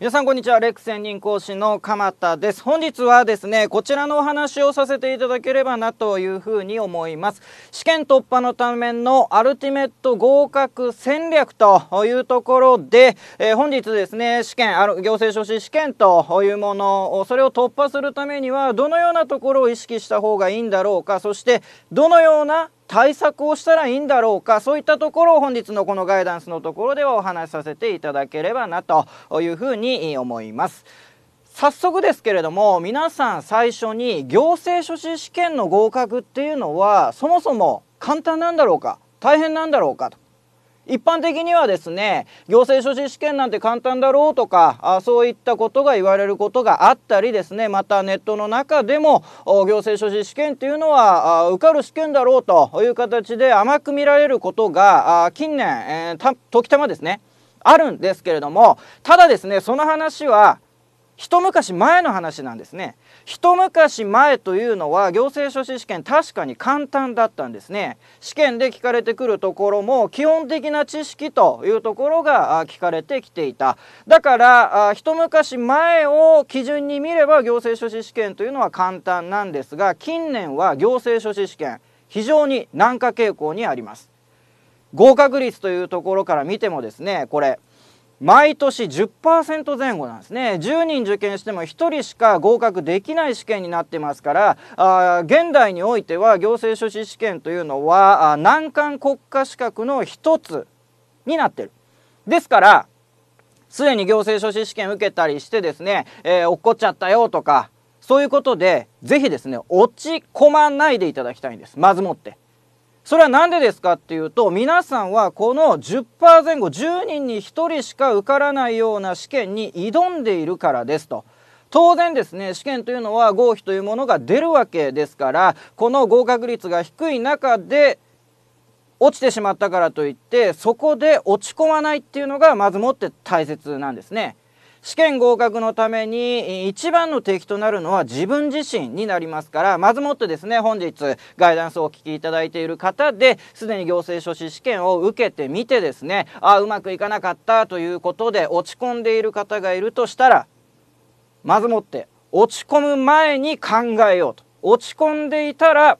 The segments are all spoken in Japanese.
皆さんこんにちはレック専任講師の鎌田です本日はですねこちらのお話をさせていただければなというふうに思います試験突破のためのアルティメット合格戦略というところで、えー、本日ですね試験あの行政書士試験というものそれを突破するためにはどのようなところを意識した方がいいんだろうかそしてどのような対策をしたらいいんだろうかそういったところを本日のこのガイダンスのところではお話しさせていただければなというふうに思います。早速ですけれども皆さん最初に行政書士試験の合格っていうのはそもそも簡単なんだろうか大変なんだろうかと一般的にはですね行政書士試験なんて簡単だろうとかあそういったことが言われることがあったりですねまたネットの中でも行政書士試験っていうのは受かる試験だろうという形で甘く見られることが近年、えー、た時たまですねあるんですけれどもただですねその話は一昔前の話なんですね一昔前というのは行政書士試験確かに簡単だったんですね試験で聞かれてくるところも基本的な知識というところが聞かれてきていただから一昔前を基準に見れば行政書士試験というのは簡単なんですが近年は行政書士試験非常に難化傾向にあります合格率というところから見てもですねこれ毎年10%前後なんですね10人受験しても1人しか合格できない試験になってますからあ現代においては行政書士試験というのは難関国家資格の一つになってるですからすでに行政書士試験受けたりしてですね、えー、落っこっちゃったよとかそういうことで是非ですね落ち込まないでいただきたいんですまずもって。それは何でですかっていうと皆さんはこの10%前後10人に1人しか受からないような試験に挑んでいるからですと。当然ですね試験というのは合否というものが出るわけですからこの合格率が低い中で落ちてしまったからといってそこで落ち込まないっていうのがまずもって大切なんですね。試験合格のために一番の敵となるのは自分自身になりますからまずもってですね本日ガイダンスをお聞きいただいている方ですでに行政書士試験を受けてみてですねあうまくいかなかったということで落ち込んでいる方がいるとしたらまずもって落ち込む前に考えようと落ち込んでいたら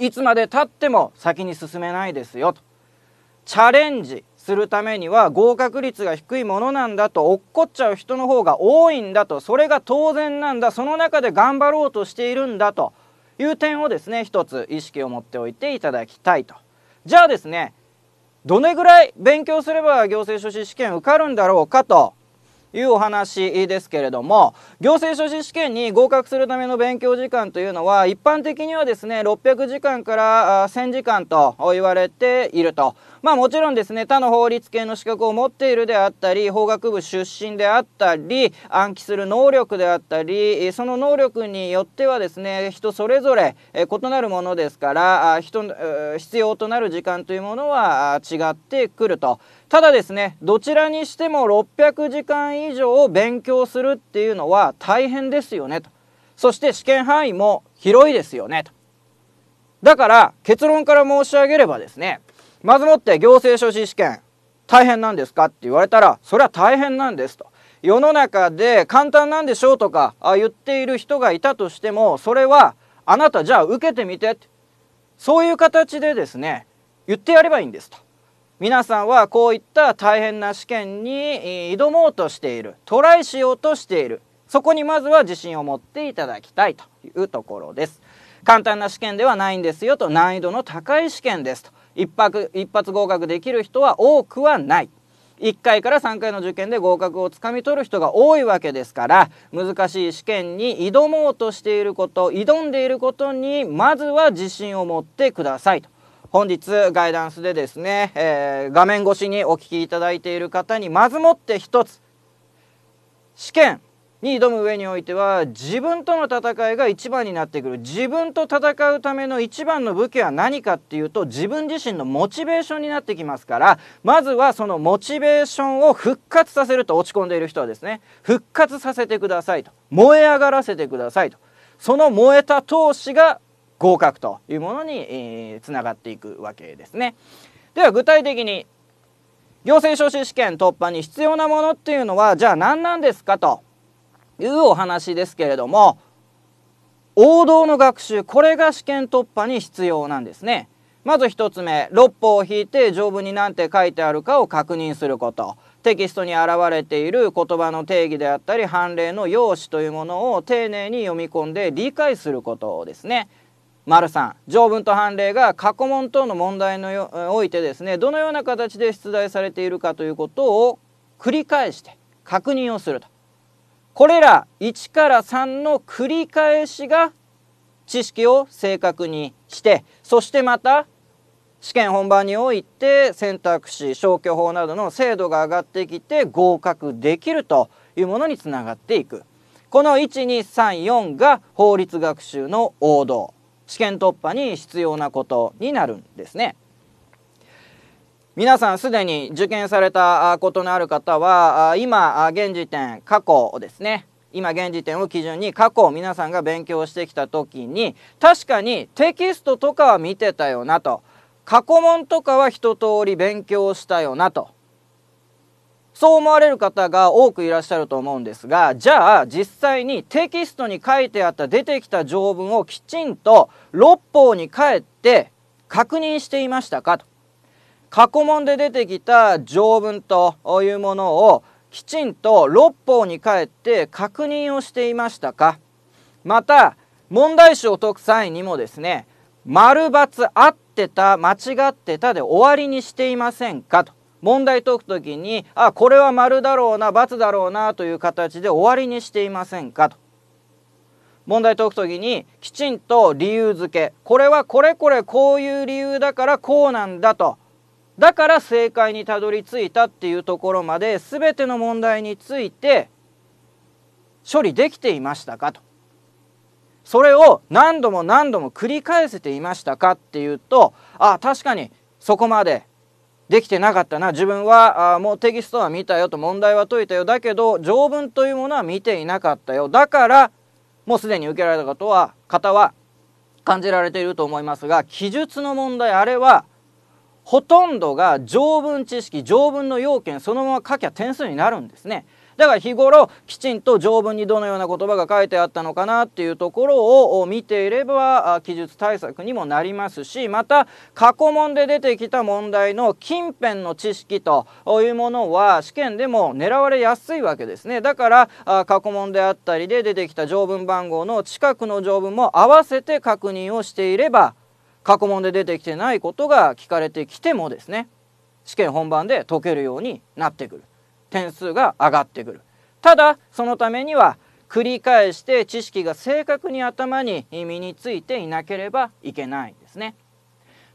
いつまでたっても先に進めないですよとチャレンジするためには合格率が低いものなんだと落っこっちゃう人の方が多いんだとそれが当然なんだその中で頑張ろうとしているんだという点をですね一つ意識を持っておいていただきたいと。じゃあですねどれぐらい勉強すれば行政書士試験受かるんだろうかというお話ですけれども行政書士試験に合格するための勉強時間というのは一般的にはですね600時間から1000時間と言われていると。まあもちろんですね他の法律系の資格を持っているであったり法学部出身であったり暗記する能力であったりその能力によってはですね人それぞれ異なるものですから人必要となる時間というものは違ってくるとただですねどちらにしても600時間以上勉強するっていうのは大変ですよねとそして試験範囲も広いですよねとだから結論から申し上げればですねまずもって行政書士試験大変なんですかって言われたらそれは大変なんですと世の中で簡単なんでしょうとか言っている人がいたとしてもそれはあなたじゃあ受けてみてってそういう形でですね言ってやればいいんですと皆さんはこういった大変な試験に挑もうとしているトライしようとしているそこにまずは自信を持っていただきたいというところです簡単な試験ではないんですよと難易度の高い試験ですと一泊一発合格できる人は多くはない1回から3回の受験で合格をつかみ取る人が多いわけですから難しい試験に挑もうとしていること挑んでいることにまずは自信を持ってくださいと本日ガイダンスでですね、えー、画面越しにお聞きいただいている方にまずもって一つ試験に挑む上においては自分との戦いが一番になってくる自分と戦うための一番の武器は何かっていうと自分自身のモチベーションになってきますからまずはそのモチベーションを復活させると落ち込んでいる人はですね復活させてくださいと燃え上がらせてくださいとその燃えた闘志が合格というものに、えー、つながっていくわけですね。では具体的に行政書士試験突破に必要なものっていうのはじゃあ何なんですかというお話ですけれども王道の学習これが試験突破に必要なんですね。まず1つ目六法を引いて条文に何て書いてあるかを確認することテキストに現れている言葉の定義であったり判例の用紙というものを丁寧に読み込んで理解することですね。丸三条文と判例が過去問等の問題においてですねどのような形で出題されているかということを繰り返して確認をするとこれら1から3の繰り返しが知識を正確にしてそしてまた試験本番において選択肢消去法などの精度が上がってきて合格できるというものにつながっていくこの1234が法律学習の王道試験突破に必要なことになるんですね。皆さんすでに受験されたことのある方は今現時点過去ですね今現時点を基準に過去皆さんが勉強してきた時に確かにテキストとかは見てたよなと過去問とかは一通り勉強したよなとそう思われる方が多くいらっしゃると思うんですが、じゃあ実際にテキストに書いてあった出てきた条文をきちんと六法に帰って確認していましたかと。過去問で出てきた条文というものをきちんと六法に帰って確認をしていましたかまた問題集を解く際にもですね丸×合ってた間違ってたで終わりにしていませんかと問題解く時にあこれは丸だろうな×だろうなという形で終わりにしていませんかと。問題解く時にきちんと理由付けこれはこれこれこういう理由だからこうなんだとだから正解にたどり着いたっていうところまで全ての問題について処理できていましたかとそれを何度も何度も繰り返せていましたかっていうとあ確かにそこまでできてなかったな自分はあもうテキストは見たよと問題は解いたよだけど条文というものは見ていなかったよだからもうすでに受けられたことは方は感じられていると思いますが記述の問題あれはほとんどが条文知識条文の要件そのまま書きゃ点数になるんですね。だから日頃きちんと条文にどのような言葉が書いてあったのかなっていうところを見ていれば記述対策にもなりますしまた過去問で出てきた問題の近辺の知識というものは試験でも狙われやすいわけですねだから過去問であったりで出てきた条文番号の近くの条文も合わせて確認をしていれば過去問で出てきてないことが聞かれてきてもですね試験本番で解けるようになってくる。点数が上がってくるただそのためには繰り返して知識が正確に頭に身についていなければいけないんですね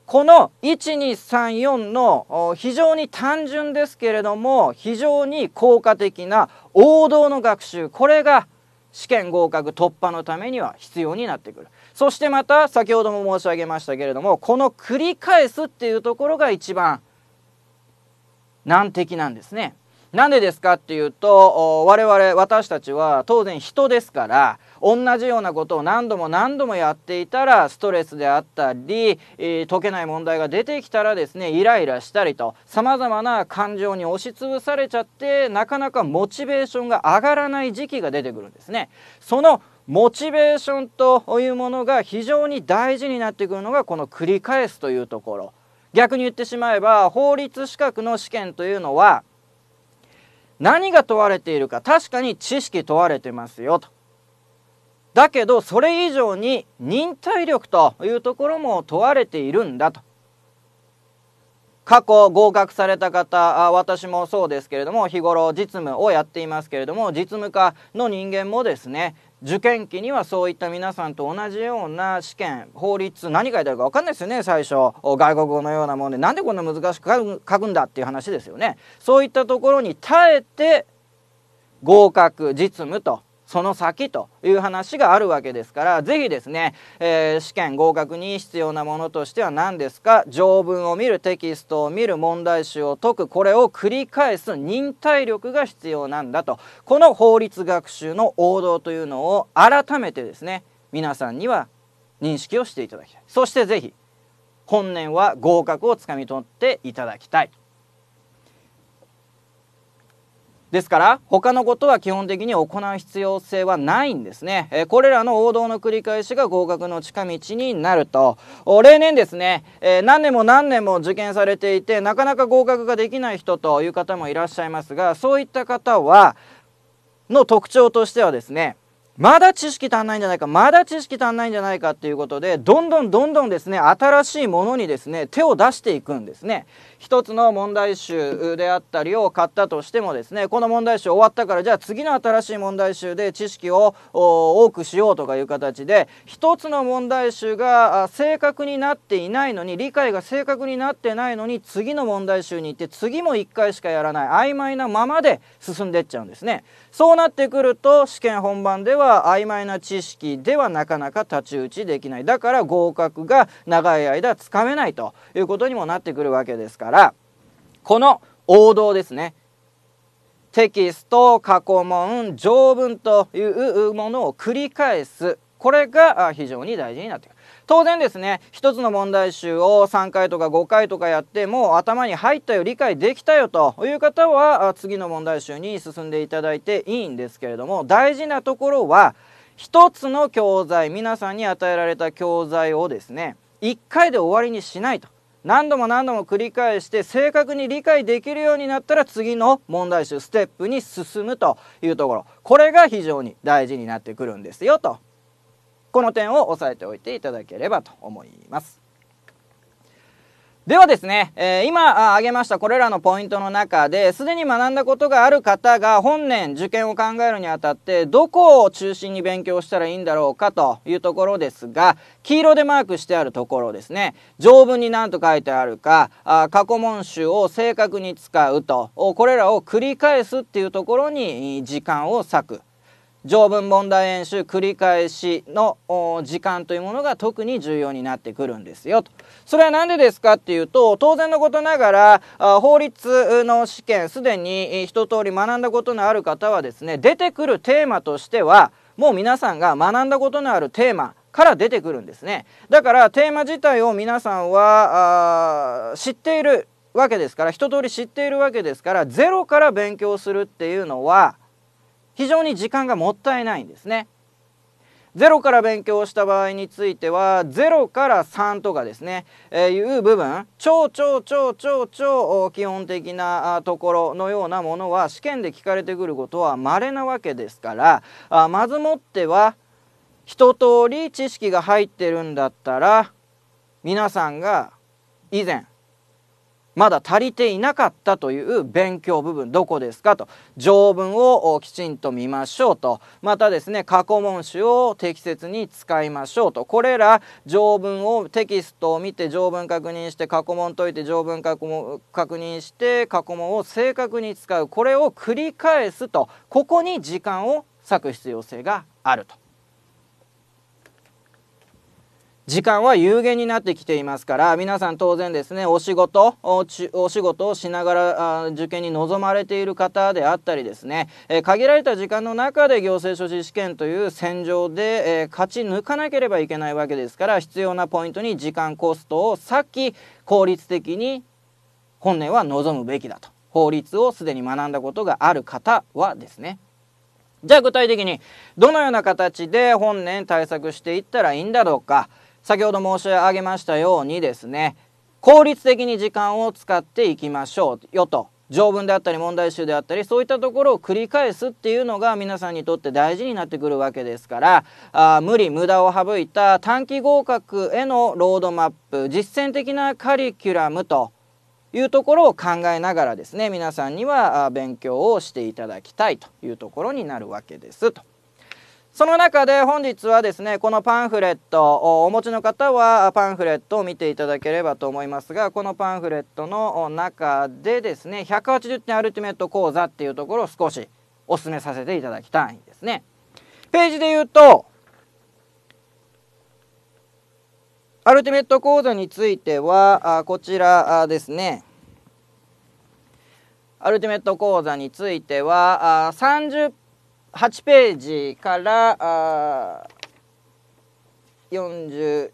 この1234の非常に単純ですけれども非常に効果的な王道の学習これが試験合格突破のためには必要になってくるそしてまた先ほども申し上げましたけれどもこの繰り返すっていうところが一番難敵なんですね。なんでですかっていうと我々私たちは当然人ですから同じようなことを何度も何度もやっていたらストレスであったり、えー、解けない問題が出てきたらですねイライラしたりとさまざまな感情に押しつぶされちゃってなかなかモチベーションが上がらない時期が出てくるんですね。そのモチベーションというものが非常に大事になってくるのがこの繰り返すというところ逆に言ってしまえば法律資格の試験というのは何が問われているか確かに知識問われてますよと。だけどそれ以上に忍耐力というところも問われているんだと。過去合格された方私もそうですけれども日頃実務をやっていますけれども実務家の人間もですね受験期にはそういった皆さんと同じような試験法律何書いてあるか分かんないですよね最初外国語のようなもんでなんでこんな難しく書くんだっていう話ですよねそういったところに耐えて合格実務とその先という話があるわけですから是非ですね、えー、試験合格に必要なものとしては何ですか条文を見るテキストを見る問題集を解くこれを繰り返す忍耐力が必要なんだとこの法律学習の王道というのを改めてですね皆さんには認識をしていただきたいそして是非本年は合格をつかみ取っていただきたい。ですから他のことは基本的に行う必要性はないんですね、えー、これらの王道の繰り返しが合格の近道になると例年ですね、えー、何年も何年も受験されていてなかなか合格ができない人という方もいらっしゃいますがそういった方はの特徴としてはですねまだ知識足んないんじゃないかまだ知識足んないんじゃないかっていうことでどんどんどんどんですね新しいものにですね手を出していくんですね一つの問題集であったりを買ったとしてもですねこの問題集終わったからじゃあ次の新しい問題集で知識を多くしようとかいう形で一つの問題集が正確になっていないのに理解が正確になってないのに次の問題集に行って次も1回しかやらない曖昧なままで進んでいっちゃうんですねそうなってくると試験本番ではは曖昧な知識ではなかなか太刀打ちできないだから合格が長い間つかめないということにもなってくるわけですからこの王道ですねテキスト過去問条文というものを繰り返すこれが非常に大事になってくる。当然ですね一つの問題集を3回とか5回とかやってもう頭に入ったよ理解できたよという方は次の問題集に進んでいただいていいんですけれども大事なところは1つの教材皆さんに与えられた教材をですね1回で終わりにしないと何度も何度も繰り返して正確に理解できるようになったら次の問題集ステップに進むというところこれが非常に大事になってくるんですよとこの点を押さえておいていただければと思います。ではですね、えー、今挙げましたこれらのポイントの中ですでに学んだことがある方が本年受験を考えるにあたってどこを中心に勉強したらいいんだろうかというところですが黄色でマークしてあるところですね条文に何と書いてあるかあ過去問集を正確に使うとこれらを繰り返すっていうところに時間を割く条文問題演習繰り返しの時間というものが特に重要になってくるんですよと。それは何でですかっていうと当然のことながら法律の試験すでに一通り学んだことのある方はですね出てくるテーマとしてはもう皆さんが学んだことのあるテーマから出てくるんですねだからテーマ自体を皆さんは知っているわけですから一通り知っているわけですからゼロから勉強するっていうのは非常に時間がもったいないんですね。0から勉強した場合については0から3とかですね、えー、いう部分超超超超超基本的なところのようなものは試験で聞かれてくることは稀なわけですからあまずもっては一通り知識が入ってるんだったら皆さんが以前まだ足りていなかったという勉強部分どこですかと条文をきちんと見ましょうとまたですね過去問詞を適切に使いましょうとこれら条文をテキストを見て条文確認して過去問解いて条文確認して過去問を正確に使うこれを繰り返すとここに時間を割く必要性があると。時間は有限になってきていますから皆さん当然ですねお仕事お仕事をしながら受験に臨まれている方であったりですね、えー、限られた時間の中で行政書士試験という戦場で、えー、勝ち抜かなければいけないわけですから必要なポイントに時間コストをき効率的に本年は望むべきだと法律をすでに学んだことがある方はですねじゃあ具体的にどのような形で本年対策していったらいいんだろうか先ほど申し上げましたようにですね効率的に時間を使っていきましょうよと条文であったり問題集であったりそういったところを繰り返すっていうのが皆さんにとって大事になってくるわけですからあ無理無駄を省いた短期合格へのロードマップ実践的なカリキュラムというところを考えながらですね皆さんには勉強をしていただきたいというところになるわけですとその中で本日はですねこのパンフレットをお持ちの方はパンフレットを見ていただければと思いますがこのパンフレットの中でですね180点アルティメット講座っていうところを少しお勧めさせていただきたいんですね。ページで言うとアルティメット講座についてはあこちらですねアルティメット講座についてはあ30 8ページからあ41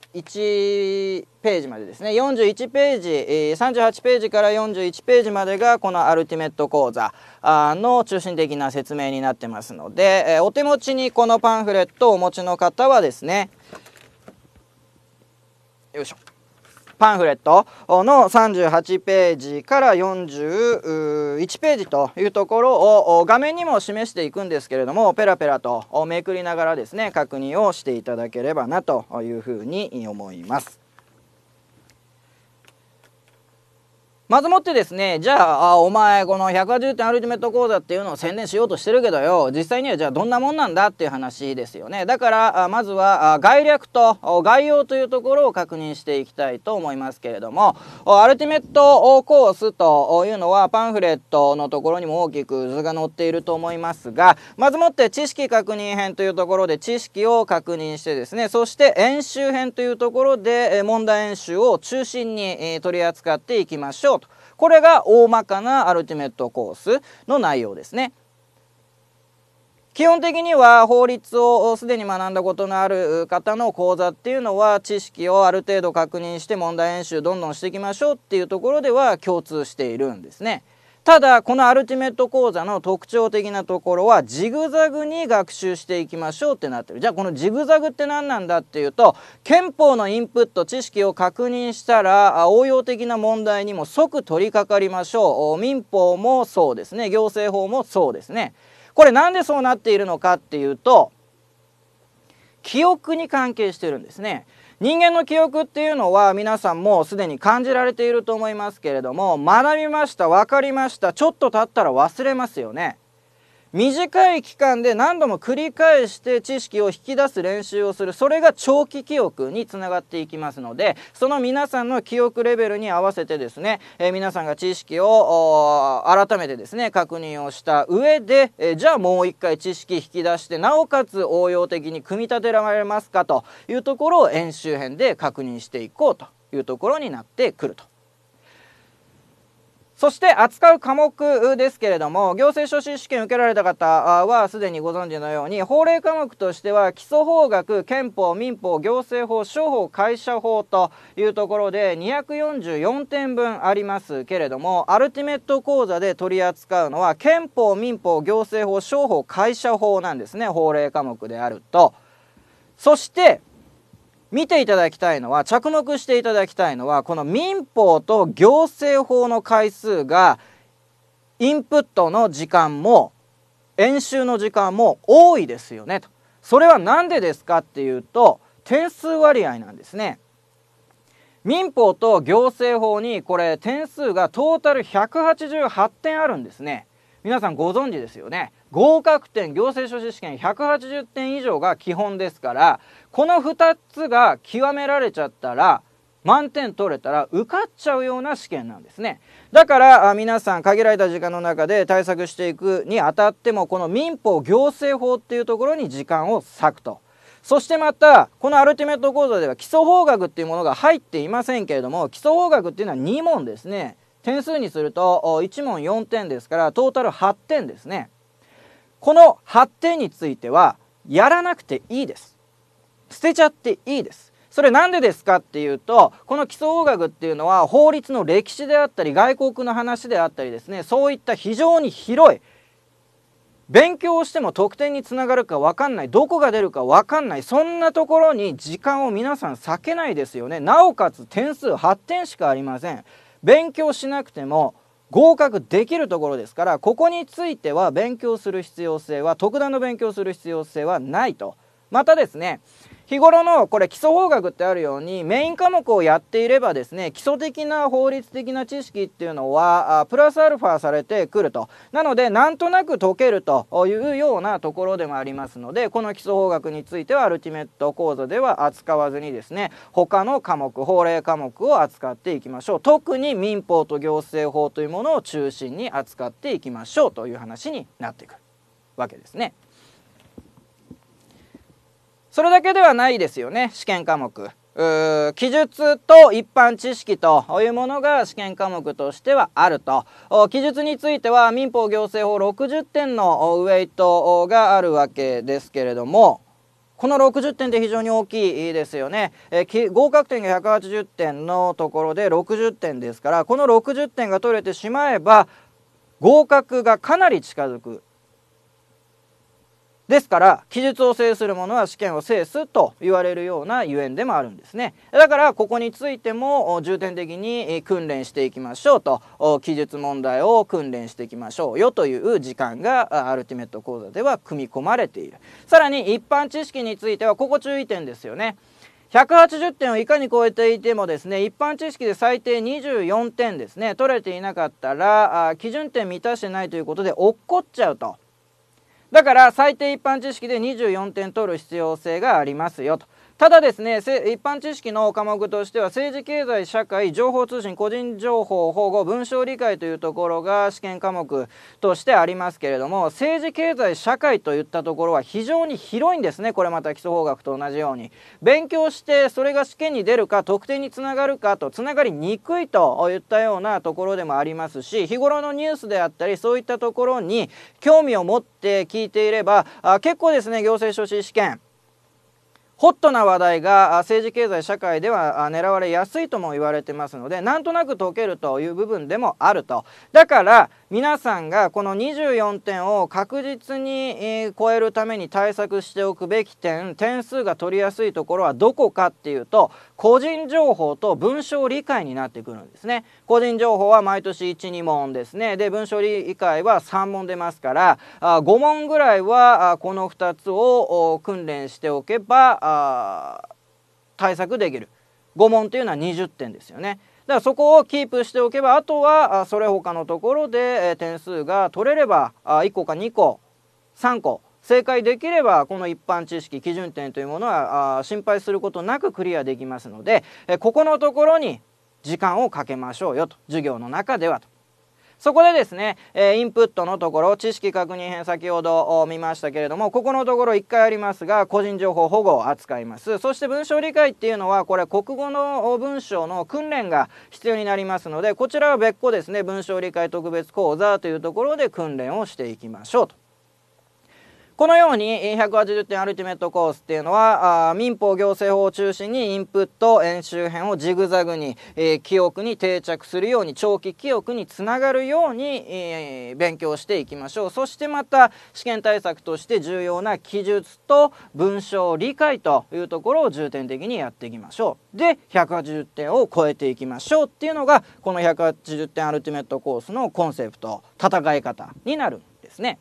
ページまでですね41ページ38ページから41ページまでがこの「アルティメット講座」の中心的な説明になってますのでお手持ちにこのパンフレットをお持ちの方はですねよいしょパンフレットの38ページから41ページというところを画面にも示していくんですけれどもペラペラとめくりながらですね確認をしていただければなというふうに思います。まずもってですねじゃああお前この180点アルティメット講座っていうのを宣伝しようとしてるけどよ実際にはじゃあどんなもんなんだっていう話ですよねだからあまずはあ概略と概要というところを確認していきたいと思いますけれどもアルティメットコースというのはパンフレットのところにも大きく図が載っていると思いますがまずもって知識確認編というところで知識を確認してですねそして演習編というところで問題演習を中心に取り扱っていきましょうこれが大まかなアルティメットコースの内容ですね。基本的には法律をすでに学んだことのある方の講座っていうのは知識をある程度確認して問題演習どんどんしていきましょうっていうところでは共通しているんですね。ただこのアルティメット講座の特徴的なところはジグザグに学習していきましょうってなってるじゃあこのジグザグって何なんだっていうと憲法のインプット知識を確認したら応用的な問題にも即取り掛かりましょう民法もそうですね行政法もそうですねこれなんでそうなっているのかっていうと記憶に関係してるんですね。人間の記憶っていうのは皆さんもすでに感じられていると思いますけれども学びました分かりましたちょっと経ったら忘れますよね短い期間で何度も繰り返して知識を引き出す練習をするそれが長期記憶につながっていきますのでその皆さんの記憶レベルに合わせてですね、えー、皆さんが知識を改めてですね確認をした上で、えー、じゃあもう一回知識引き出してなおかつ応用的に組み立てられますかというところを演習編で確認していこうというところになってくると。そして扱う科目ですけれども、行政書士試験受けられた方はすでにご存知のように、法令科目としては基礎法学、憲法、民法、行政法、商法、会社法というところで244点分ありますけれども、アルティメット講座で取り扱うのは憲法、民法、行政法、商法、会社法なんですね、法令科目であると。そして、見ていただきたいのは着目していただきたいのはこの民法と行政法の回数がインプットの時間も演習の時間も多いですよねとそれは何でですかっていうと点数割合なんですね民法と行政法にこれ点数がトータル188点あるんですね皆さんご存知ですよね合格点行政書士試験180点以上が基本ですからこの2つが極められちゃったら満点取れたら受かっちゃうような試験なんですねだから皆さん限られた時間の中で対策していくにあたってもこの民法行政法っていうところに時間を割くとそしてまたこのアルティメット講座では基礎法学っていうものが入っていませんけれども基礎法学っていうのは2問ですね点数にすると1問4点ですからトータル8点ですねこの8点についてはやらなくていいです捨てちゃっていいですそれなんでですかっていうとこの基礎法学っていうのは法律の歴史であったり外国の話であったりですねそういった非常に広い勉強をしても得点につながるか分かんないどこが出るか分かんないそんなところに時間を皆さん避けないですよねなおかつ点数8点しかありません勉強しなくても合格できるところですからここについては勉強する必要性は特段の勉強する必要性はないとまたですね日頃のこれ基礎法学ってあるようにメイン科目をやっていればですね基礎的な法律的な知識っていうのはプラスアルファされてくるとなのでなんとなく解けるというようなところでもありますのでこの基礎法学についてはアルティメット講座では扱わずにですね他の科目法令科目を扱っていきましょう特に民法と行政法というものを中心に扱っていきましょうという話になってくるわけですね。それだけではないですよね試験科目。記述と一般知識というものが試験科目としてはあると記述については民法行政法60点のウェイトがあるわけですけれどもこの60点って非常に大きいですよね、え合格点が180点のところで60点ですからこの60点が取れてしまえば合格がかなり近づくですから記述を制する者は試験を制すと言われるようなゆえんでもあるんですねだからここについても重点的に訓練していきましょうと記述問題を訓練していきましょうよという時間がアルティメット講座では組み込まれているさらに一般知識についてはここ注意点ですよね180点をいかに超えていてもですね一般知識で最低24点ですね取れていなかったら基準点満たしてないということで落っこっちゃうとだから最低一般知識で24点取る必要性がありますよとただですね一般知識の科目としては政治経済社会情報通信個人情報保護文章理解というところが試験科目としてありますけれども政治経済社会といったところは非常に広いんですねこれまた基礎法学と同じように勉強してそれが試験に出るか得点につながるかとつながりにくいといったようなところでもありますし日頃のニュースであったりそういったところに興味を持って聞いていればあ結構ですね行政書士試験ホットな話題が政治経済社会では狙われやすいとも言われてますのでなんとなく解けるという部分でもあるとだから皆さんがこの24点を確実に、え超えるために対策しておくべき点点数が取りやすいところはどこかっていうと個人情報と文章理解になってくるんですね個人情報は毎年12問ですねで文章理解は3問出ますからあ5問ぐらいはこの2つを訓練しておけば対策できる5問というのは20点ですよねだからそこをキープしておけばあとはそれ他のところで点数が取れれば1個か2個3個正解できればこの一般知識基準点というものは心配することなくクリアできますのでここのところに時間をかけましょうよと授業の中ではと。そこでですね、えインプットのところ知識確認編先ほど見ましたけれどもここのところ1回ありますが個人情報保護を扱いますそして文章理解っていうのはこれ国語の文章の訓練が必要になりますのでこちらは別個ですね文章理解特別講座というところで訓練をしていきましょうと。このように180点アルティメットコースっていうのはあ民法行政法を中心にインプット演習編をジグザグに、えー、記憶に定着するように長期記憶につながるように、えー、勉強していきましょうそしてまた試験対策として重要な記述と文章理解というところを重点的にやっていきましょうで180点を超えていきましょうっていうのがこの180点アルティメットコースのコンセプト戦い方になるんですね。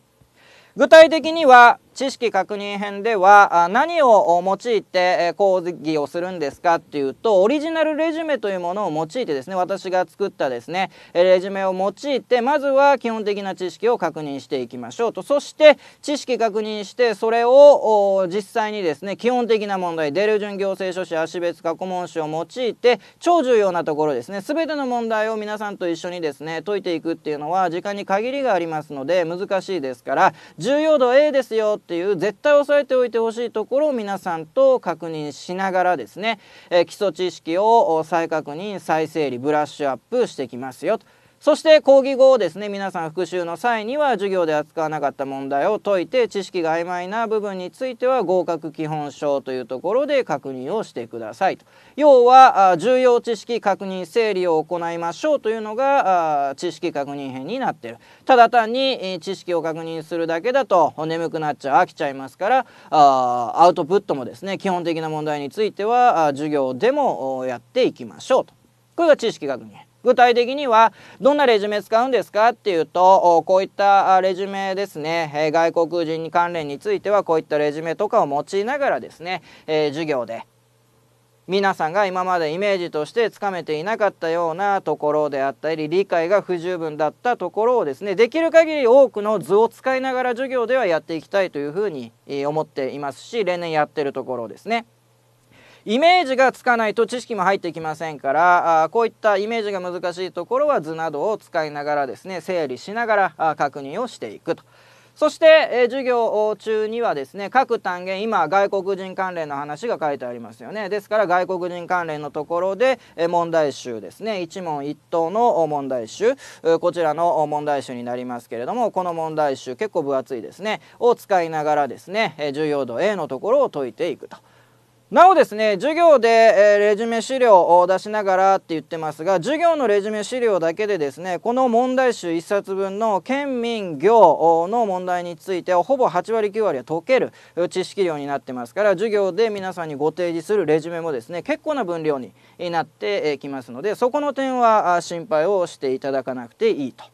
具体的には知識確認編では何を用いて講義をするんですかっていうとオリジナルレジュメというものを用いてですね私が作ったですねレジュメを用いてまずは基本的な知識を確認していきましょうとそして知識確認してそれを実際にですね基本的な問題出る順行政書士足別過去問詞を用いて超重要なところですね全ての問題を皆さんと一緒にですね解いていくっていうのは時間に限りがありますので難しいですから重要度 A ですよっていう絶対押さえておいてほしいところを皆さんと確認しながらですね、えー、基礎知識を再確認再整理ブラッシュアップしてきますよとそして講義後ですね皆さん復習の際には授業で扱わなかった問題を解いて知識が曖昧な部分については合格基本書というところで確認をしてくださいと要は重要知識確認整理を行いましょうというのが知識確認編になってるただ単に知識を確認するだけだと眠くなっちゃう飽きちゃいますからあアウトプットもですね基本的な問題については授業でもやっていきましょうとこれが知識確認編具体的にはどんなレジュメ使うんですかっていうとこういったレジュメですね、え外国人に関連についてはこういったレジュメとかを用いながらですね、え授業で皆さんが今までイメージとしてつかめていなかったようなところであったり理解が不十分だったところをですねできる限り多くの図を使いながら授業ではやっていきたいというふうに思っていますし例年やってるところですね。イメージがつかないと知識も入ってきませんからあこういったイメージが難しいところは図などを使いながらですね整理しながら確認をしていくと。そして、えー、授業中にはですね各単元今外国人関連の話が書いてありますよねですから外国人関連のところで、えー、問題集ですね一問一答の問題集こちらの問題集になりますけれどもこの問題集結構分厚いですねを使いながらですね、えー、重要度 A のところを解いていくと。なおですね授業で、えー、レジュメ資料を出しながらって言ってますが授業のレジュメ資料だけでですねこの問題集1冊分の県民行の問題についてほぼ8割9割は解ける知識量になってますから授業で皆さんにご提示するレジュメもですね結構な分量になってきますのでそこの点は心配をしていただかなくていいと。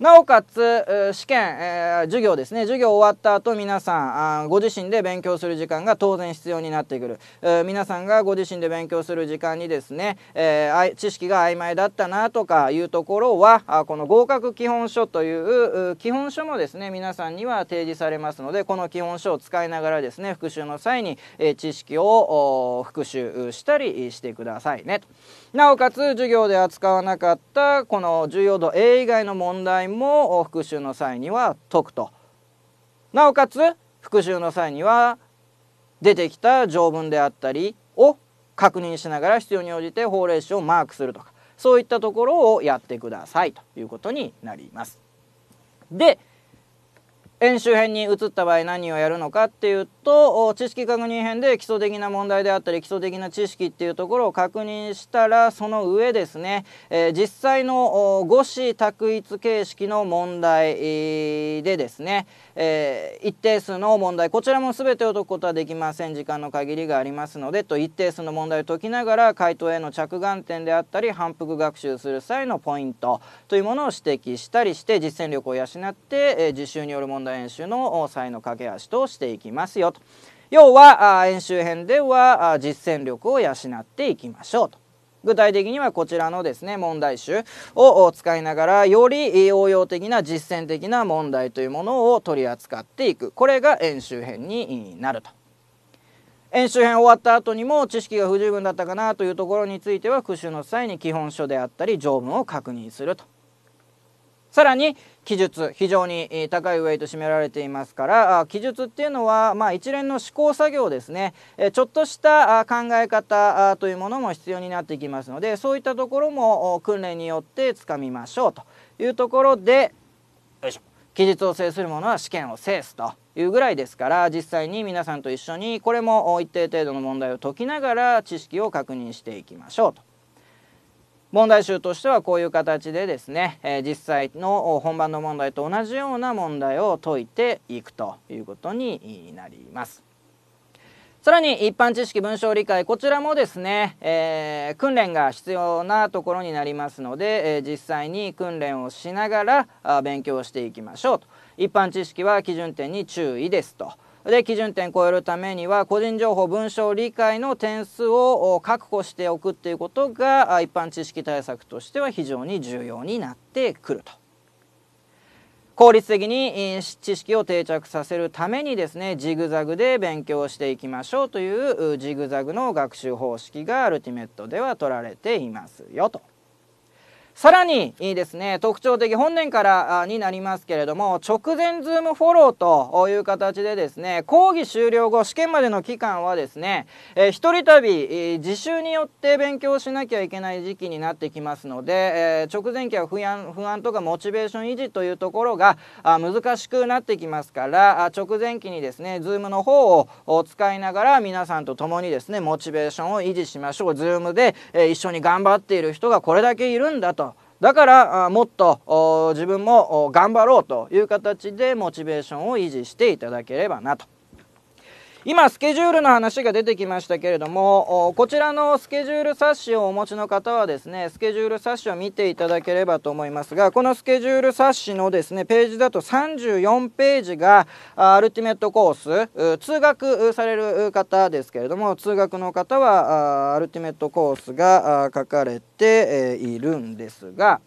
なおかつ試験、えー、授業ですね授業終わった後皆さんご自身で勉強する時間が当然必要になってくる、えー、皆さんがご自身で勉強する時間にですね、えー、知識が曖昧だったなとかいうところはあこの合格基本書という基本書もですね皆さんには提示されますのでこの基本書を使いながらですね復習の際に、え知識を復習したりしてくださいねと。なおかつ授業で扱わなかったこの重要度 A 以外の問題も復習の際には解くとなおかつ復習の際には出てきた条文であったりを確認しながら必要に応じて法令史をマークするとかそういったところをやってくださいということになります。で演習編に移った場合何をやるのかっていうと知識確認編で基礎的な問題であったり基礎的な知識っていうところを確認したらその上ですね、えー、実際の五子択一形式の問題でですね、えー、一定数の問題こちらも全てを解くことはできません時間の限りがありますのでと一定数の問題を解きながら回答への着眼点であったり反復学習する際のポイントというものを指摘したりして実践力を養って、えー、実習による問題演習の際の駆け足としていきますよと要は演習編では実践力を養っていきましょうと。具体的にはこちらのですね問題集を使いながらより応用的な実践的な問題というものを取り扱っていくこれが演習編になると。演習編終わった後にも知識が不十分だったかなというところについては復習の際に基本書であったり条文を確認するとさらに記述非常に高いウェイト占められていますから記述っていうのは、まあ、一連の試行作業ですねちょっとした考え方というものも必要になってきますのでそういったところも訓練によってつかみましょうというところで記述を制するものは試験を制すというぐらいですから実際に皆さんと一緒にこれも一定程度の問題を解きながら知識を確認していきましょうと。問題集としてはこういう形でですね、えー、実際の本番の問題と同じような問題を解いていくということになります。さらに一般知識文章理解こちらもですね、えー、訓練が必要なところになりますので、えー、実際に訓練をしながら勉強していきましょうと一般知識は基準点に注意ですと。で基準点超えるためには個人情報文章理解の点数を確保しておくっていうことが一般知識対策としては非常に重要になってくると。効率的に知識を定着させるためにですねジグザグで勉強していきましょうというジグザグの学習方式がアルティメットでは取られていますよと。さらにですね特徴的本年からになりますけれども直前ズームフォローという形でですね講義終了後試験までの期間はですね、えー、一人旅、自習によって勉強しなきゃいけない時期になってきますので、えー、直前期は不安不安とかモチベーション維持というところが難しくなってきますから直前期にですねズームの方を使いながら皆さんと共にですねモチベーションを維持しましょうズームで、え一緒に頑張っている人がこれだけいるんだとだからもっと自分も頑張ろうという形でモチベーションを維持していただければなと今スケジュールの話が出てきましたけれどもこちらのスケジュール冊子をお持ちの方はですねスケジュール冊子を見ていただければと思いますがこのスケジュール冊子のですねページだと34ページがアルティメットコース通学される方ですけれども通学の方はアルティメットコースが書かれているんですが。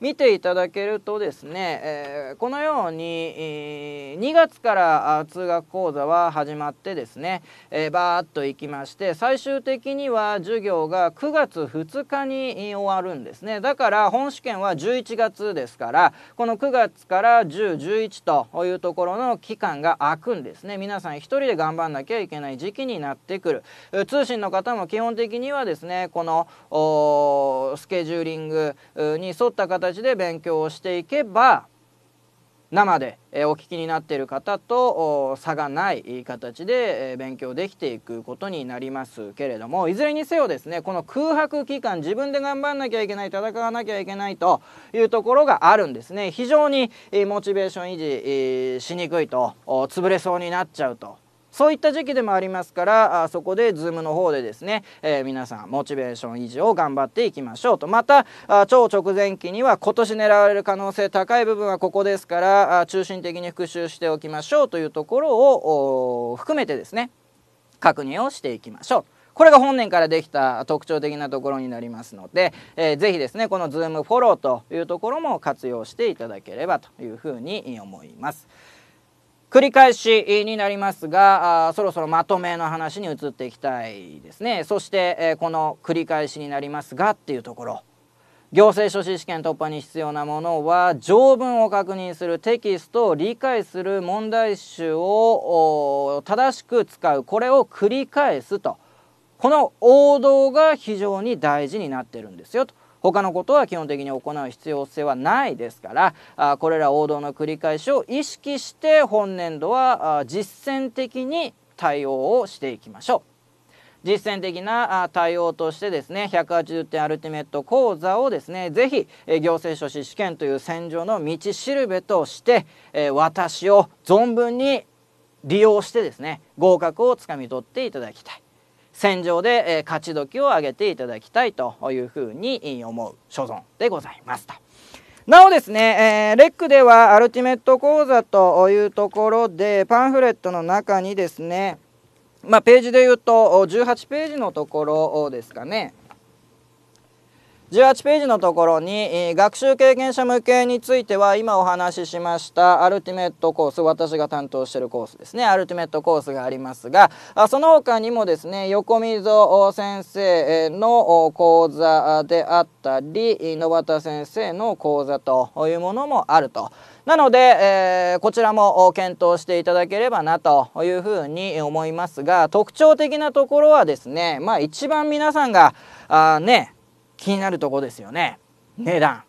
見ていただけるとですね、えー、このように、えー、2月から通学講座は始まってですね、えー、バーッといきまして最終的には授業が9月2日に終わるんですねだから本試験は11月ですからこの9月から1011というところの期間が空くんですね皆さん一人で頑張んなきゃいけない時期になってくる通信の方も基本的にはですねこのスケジューリングに沿った形形で勉強をしていけば生でお聞きになっている方と差がない形で勉強できていくことになりますけれどもいずれにせよですねこの空白期間自分で頑張んなきゃいけない戦わなきゃいけないというところがあるんですね非常にモチベーション維持しにくいと潰れそうになっちゃうとそういった時期でもありますからあそこで Zoom の方でですね、えー、皆さんモチベーション維持を頑張っていきましょうとまたあ超直前期には今年狙われる可能性高い部分はここですからあ中心的に復習しておきましょうというところを含めてですね確認をしていきましょう。これが本年からできた特徴的なところになりますので、えー、ぜひですねこの Zoom フォローというところも活用していただければというふうに思います。繰り返しになりますがあそろそろまとめの話に移っていきたいですねそして、えー、この繰り返しになりますがっていうところ行政書士試験突破に必要なものは条文を確認するテキストを理解する問題集を正しく使うこれを繰り返すとこの王道が非常に大事になってるんですよと他のことは基本的に行う必要性はないですからあこれら王道の繰り返しを意識して本年度は実践的に対応をしていきましょう。実践的な対応としてですね180点アルティメット講座をですね是非行政書士試験という戦場の道しるべとして私を存分に利用してですね合格をつかみ取っていただきたい。戦場で、え勝ち時を上げていただきたいというふうに思う所存でございますと。なおですね、えー、レックではアルティメット講座というところでパンフレットの中にですね、まあ、ページで言うと18ページのところですかね18ページのところに学習経験者向けについては今お話ししましたアルティメットコース私が担当してるコースですねアルティメットコースがありますがその他にもですね横溝先生の講座であったり野端先生の講座というものもあると。なので、えー、こちらも検討していただければなというふうに思いますが特徴的なところはですねまあ一番皆さんがあね気になるとこですよね値段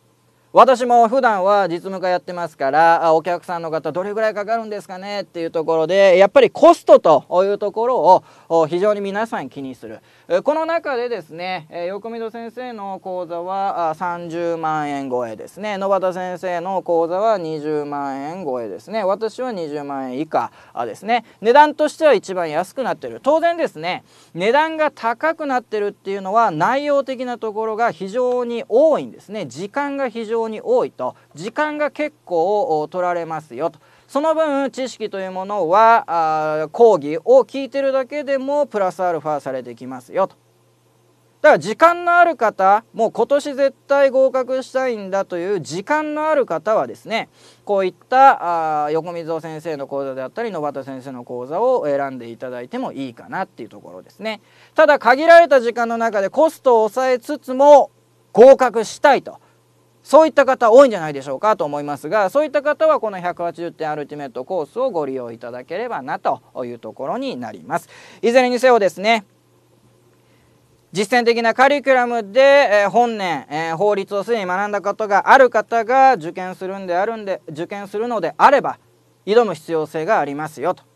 私も普段は実務家やってますからお客さんの方どれぐらいかかるんですかねっていうところでやっぱりコストというところを非常に皆さん気にするこの中でですね横溝先生の講座は30万円超えですね野端先生の講座は20万円超えですね私は20万円以下ですね値段としては一番安くなってる当然ですね値段が高くなってるっていうのは内容的なところが非常に多いんですね時間が非常に多いと時間が結構取られますよとその分知識というものはあ講義を聞いてるだけでもプラスアルファされてきますよと。だから時間のある方もう今年絶対合格したいんだという時間のある方はですねこういったあ横溝先生の講座であったり野端先生の講座を選んでいただいてもいいかなっていうところですね。ただ限られた時間の中でコストを抑えつつも合格したいと。そういった方多いんじゃないでしょうかと思いますがそういった方はこの180点アルティメットコースをご利用いただければなというところになります。いずれにせよですね実践的なカリキュラムで、えー、本年、えー、法律をすでに学んだことがある方が受験するんであるんで受験するのであれば挑む必要性がありますよと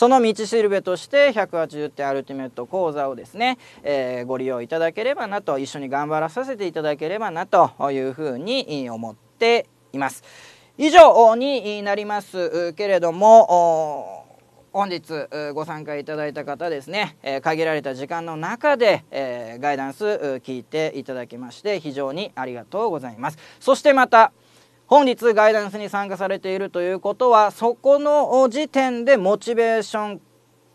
その道しるべとして180点アルティメット講座をですね、えー、ご利用いただければなと一緒に頑張らさせていただければなというふうに思っています。以上になりますけれども本日ご参加いただいた方ですね、え限られた時間の中で、えガイダンス聞いていただきまして非常にありがとうございます。そしてまた本日ガイダンスに参加されているということはそこの時点でモチベーション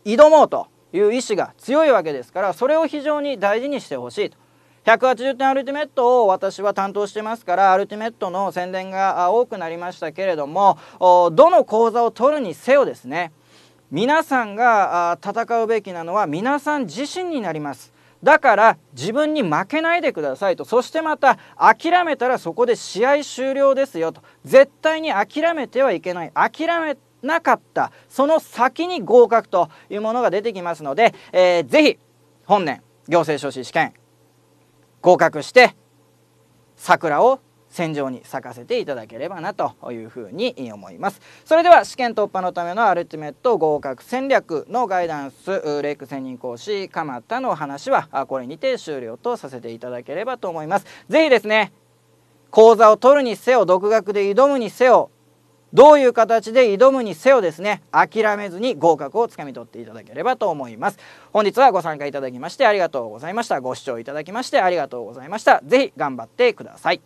挑もうという意志が強いわけですからそれを非常に大事にしてほしいと。180点アルティメットを私は担当してますからアルティメットの宣伝が多くなりましたけれどもどの講座を取るにせよですね皆さんが戦うべきなのは皆さん自身になりますだから自分に負けないでくださいとそしてまた諦めたらそこで試合終了ですよと絶対に諦めてはいけない諦めなかったその先に合格というものが出てきますので、えー、ぜひ本年行政書士試験合格して桜を戦場に咲かせていただければなというふうに思いますそれでは試験突破のためのアルティメット合格戦略のガイダンスレイク専任講師鎌田の話はこれにて終了とさせていただければと思います是非ですね講座を取るにせよ独学で挑むにせよどういう形で挑むにせよですね諦めずに合格をつかみ取っていただければと思います本日はご参加いただきましてありがとうございましたご視聴いただきましてありがとうございました是非頑張ってください